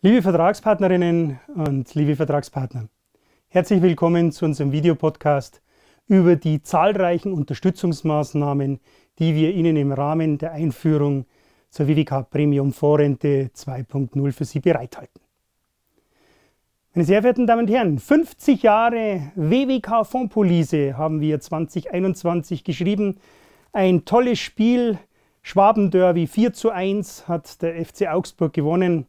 Liebe Vertragspartnerinnen und liebe Vertragspartner, herzlich willkommen zu unserem Videopodcast über die zahlreichen Unterstützungsmaßnahmen, die wir Ihnen im Rahmen der Einführung zur WWK Premium Vorrente 2.0 für Sie bereithalten. Meine sehr verehrten Damen und Herren, 50 Jahre WWK Fondspolice haben wir 2021 geschrieben. Ein tolles Spiel, Schwabenderby 4 zu 1 hat der FC Augsburg gewonnen.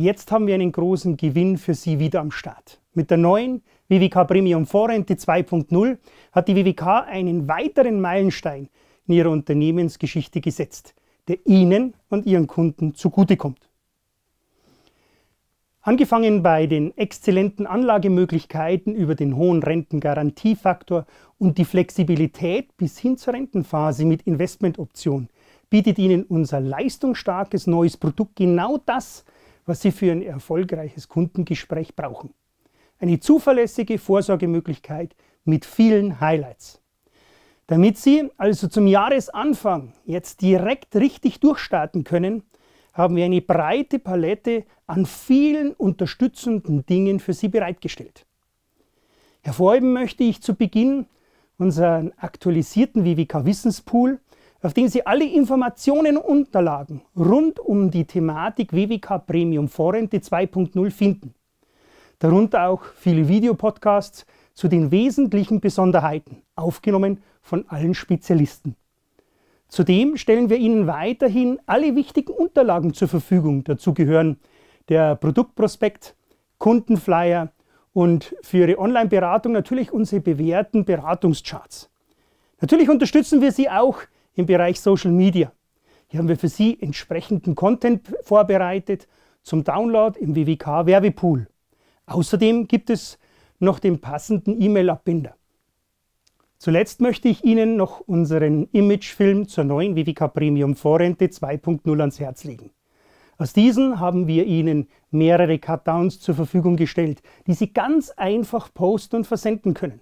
Jetzt haben wir einen großen Gewinn für Sie wieder am Start. Mit der neuen WWK Premium Vorrente 2.0 hat die WWK einen weiteren Meilenstein in ihrer Unternehmensgeschichte gesetzt, der Ihnen und Ihren Kunden zugutekommt. Angefangen bei den exzellenten Anlagemöglichkeiten über den hohen Rentengarantiefaktor und die Flexibilität bis hin zur Rentenphase mit Investmentoption bietet Ihnen unser leistungsstarkes neues Produkt genau das, was Sie für ein erfolgreiches Kundengespräch brauchen. Eine zuverlässige Vorsorgemöglichkeit mit vielen Highlights. Damit Sie also zum Jahresanfang jetzt direkt richtig durchstarten können, haben wir eine breite Palette an vielen unterstützenden Dingen für Sie bereitgestellt. Hervorheben möchte ich zu Beginn unseren aktualisierten WWK-Wissenspool auf dem Sie alle Informationen und Unterlagen rund um die Thematik WWK Premium Vorrente 2.0 finden. Darunter auch viele Videopodcasts zu den wesentlichen Besonderheiten, aufgenommen von allen Spezialisten. Zudem stellen wir Ihnen weiterhin alle wichtigen Unterlagen zur Verfügung. Dazu gehören der Produktprospekt, Kundenflyer und für Ihre Online-Beratung natürlich unsere bewährten Beratungscharts. Natürlich unterstützen wir Sie auch im Bereich Social Media. Hier haben wir für Sie entsprechenden Content vorbereitet zum Download im WWK Werbepool. Außerdem gibt es noch den passenden E-Mail-Abbinder. Zuletzt möchte ich Ihnen noch unseren Imagefilm zur neuen WWK Premium Vorrente 2.0 ans Herz legen. Aus diesen haben wir Ihnen mehrere Cutdowns zur Verfügung gestellt, die Sie ganz einfach posten und versenden können.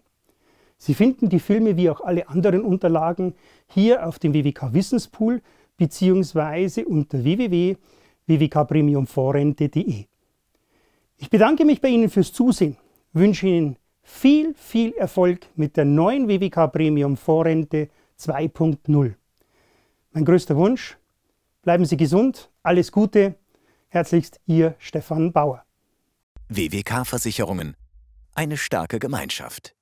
Sie finden die Filme wie auch alle anderen Unterlagen hier auf dem WWK Wissenspool bzw. unter www.wwkpremiumvorrente.de. Ich bedanke mich bei Ihnen fürs Zusehen, wünsche Ihnen viel, viel Erfolg mit der neuen WWK Premium Vorrente 2.0. Mein größter Wunsch, bleiben Sie gesund, alles Gute, herzlichst Ihr Stefan Bauer. WWK Versicherungen. Eine starke Gemeinschaft.